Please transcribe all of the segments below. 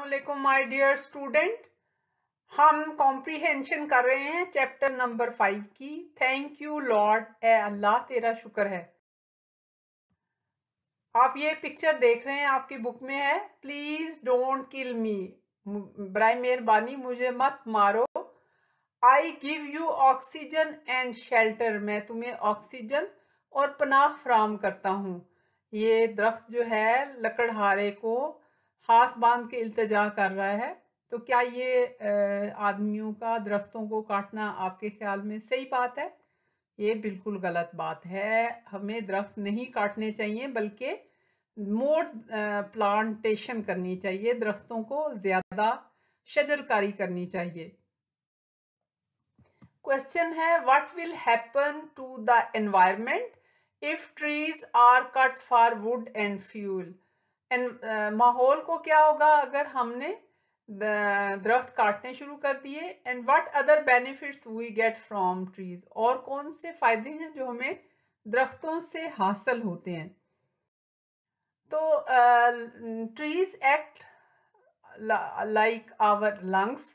असलकुम my dear student हम comprehension कर रहे हैं चैप्टर नंबर फाइव की थैंक यू लॉर्ड ए अल्लाह तेरा शुक्र है आप ये पिक्चर देख रहे हैं आपकी बुक में है प्लीज़ डोंट किल मी बर मेहरबानी मुझे मत मारो I give you oxygen and shelter मैं तुम्हें ऑक्सीजन और पनाह फ्राहम करता हूँ ये दरख्त जो है लकड़हारे को हाथ बांध के इल्तजा कर रहा है तो क्या ये आदमियों का दरख्तों को काटना आपके ख्याल में सही बात है ये बिल्कुल गलत बात है हमें दरख्त नहीं काटने चाहिए बल्कि मोर प्लांटेशन करनी चाहिए दरख्तों को ज़्यादा शजरकारी करनी चाहिए क्वेश्चन है what will happen to the environment if trees are cut for wood and fuel and uh, माहौल को क्या होगा अगर हमने दरख्त काटने शुरू कर दिए and what other benefits we get from trees और कौन से फ़ायदे हैं जो हमें दरख्तों से हासिल होते हैं तो trees act like our lungs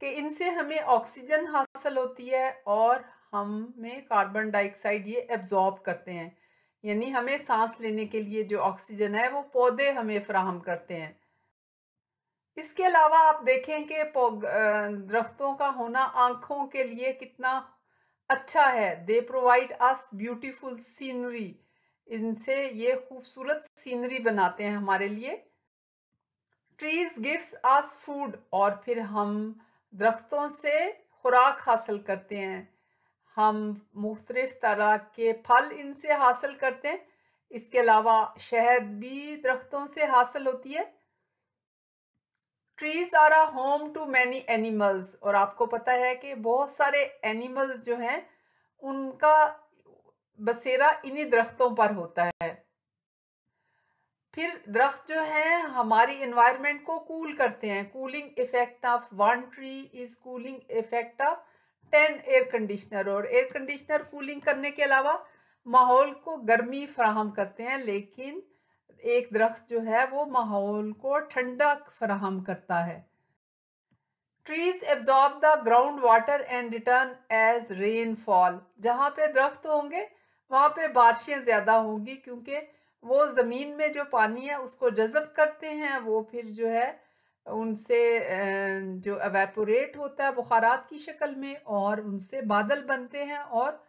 के इनसे हमें ऑक्सीजन हासिल होती है और हम में कार्बन डाइऑक्साइड ये एब्जॉर्ब करते हैं यानी हमें सांस लेने के लिए जो ऑक्सीजन है वो पौधे हमें फ्राहम करते हैं इसके अलावा आप देखें कि दरख्तों का होना आँखों के लिए कितना अच्छा है they provide us beautiful scenery इनसे ये खूबसूरत सीनरी बनाते हैं हमारे लिए ट्रीज गिव्स अस फूड और फिर हम दरख्तों से खुराक हासिल करते हैं हम मुख्तलिफ़ तरह के फल इनसे हासिल करते हैं इसके अलावा शहद भी दरख्तों से हासिल होती है trees are a home to many animals और आपको पता है कि बहुत सारे एनिमल्स जो हैं उनका बसेरा इन्हीं दरख्तों पर होता है फिर दरख्त जो हैं हमारी इन्वायरमेंट को कूल करते हैं cooling effect of one tree is cooling effect of ten air conditioner और एयर कंडीशनर कूलिंग करने के अलावा माहौल को गर्मी फराहम करते हैं लेकिन एक दरख्त जो है वो माहौल को ठंडक फराहम करता है trees absorb the ground water and return as rainfall जहाँ पे दरख्त होंगे वहाँ पे बारिशें ज़्यादा होंगी क्योंकि वो ज़मीन में जो पानी है उसको जज़ब करते हैं वो फिर जो है उनसे जो एवेपोरेट होता है बुखारात की शक्ल में और उनसे बादल बनते हैं और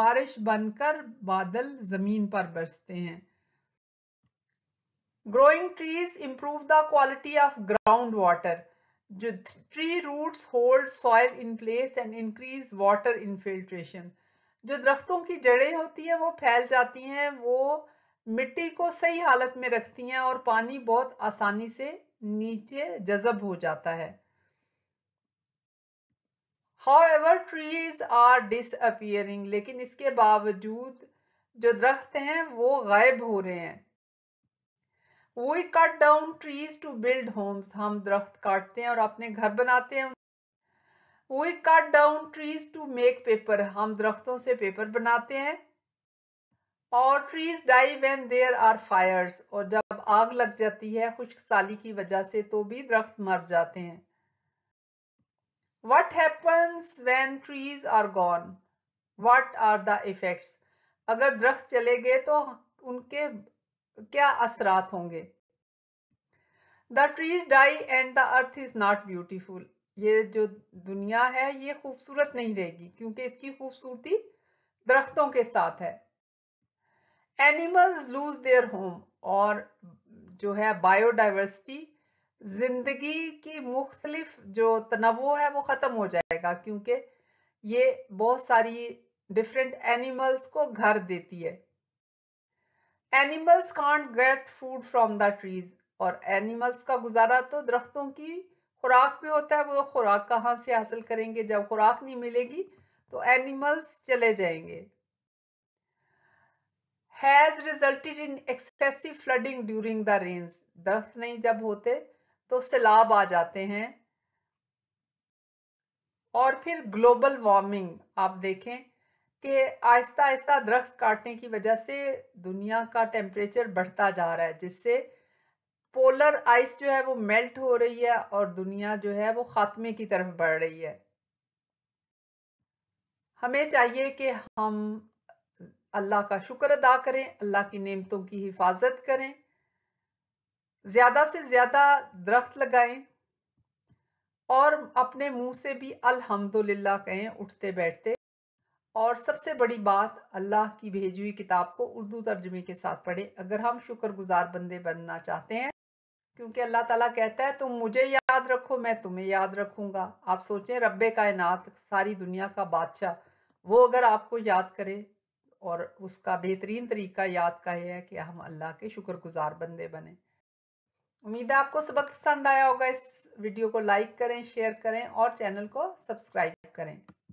बारिश बनकर बादल ज़मीन पर बरसते हैं growing trees improve the quality of ground water जो tree roots hold soil in place and increase water infiltration जो दरख्तों की जड़ें होती हैं वो फैल जाती हैं वो मिट्टी को सही हालत में रखती हैं और पानी बहुत आसानी से नीचे जजब हो जाता है however trees are disappearing लेकिन इसके बावजूद जो दरख्त हैं वो गायब हो रहे हैं we cut down trees to build homes हम दरख्त काटते हैं और अपने घर बनाते हैं we cut down trees to make paper हम दरख्तों से पेपर बनाते हैं और trees die when there are fires और जब आग लग जाती है खुश्क साली की वजह से तो भी दरख्त मर जाते हैं what happens when trees are gone what are the effects अगर दरख्त चले गए तो उनके क्या असरात होंगे the trees die and the earth is not beautiful ये जो दुनिया है ये खूबसूरत नहीं रहेगी क्योंकि इसकी खूबसूरती दरख्तों के साथ है एनिमल्स लूज देयर होम और जो है बायोडाइवर्सिटी ज़िंदगी की मुख्तलिफ जो तनवो है वो ख़त्म हो जाएगा क्योंकि ये बहुत सारी डिफरेंट एनिमल्स को घर देती है animals can't get food from the trees और एनिमल्स का गुजारा तो दरख्तों की खुराक पे होता है वो खुराक कहाँ से हासिल करेंगे जब खुराक नहीं मिलेगी तो एनिमल्स चले जाएंगे has resulted in excessive flooding during the rains दर्द नहीं जब होते तो सैलाब आ जाते हैं और फिर ग्लोबल वार्मिंग आप देखें कि आहिस्ता आहिस्ता दरख्त काटने की वजह से दुनिया का टेम्परेचर बढ़ता जा रहा है जिससे पोलर आइस जो है वो मेल्ट हो रही है और दुनिया जो है वो ख़ात्मे की तरफ बढ़ रही है हमें चाहिए कि हम अल्लाह का शुक्र अदा करें अल्लाह की नेमतों की हिफाजत करें ज़्यादा से ज़्यादा दरख्त लगाएं और अपने मुंह से भी अल्हम्दुलिल्लाह कहें उठते बैठते और सबसे बड़ी बात अल्लाह की भेजी हुई किताब को उर्दू तर्जमे के साथ पढ़ें अगर हम शुक्रगुजार बंदे बनना चाहते हैं क्योंकि अल्लाह ताला कहता है तुम मुझे याद रखो मैं तुम्हें याद रखूँगा आप सोचें रब कायनात सारी दुनिया का बादशाह वो अगर आपको याद करे और उसका बेहतरीन तरीका याद का यह है कि हम अल्लाह के शुक्रगुजार बंदे बने उम्मीद है आपको सबक पसंद आया होगा इस वीडियो को लाइक करें शेयर करें और चैनल को सब्सक्राइब करें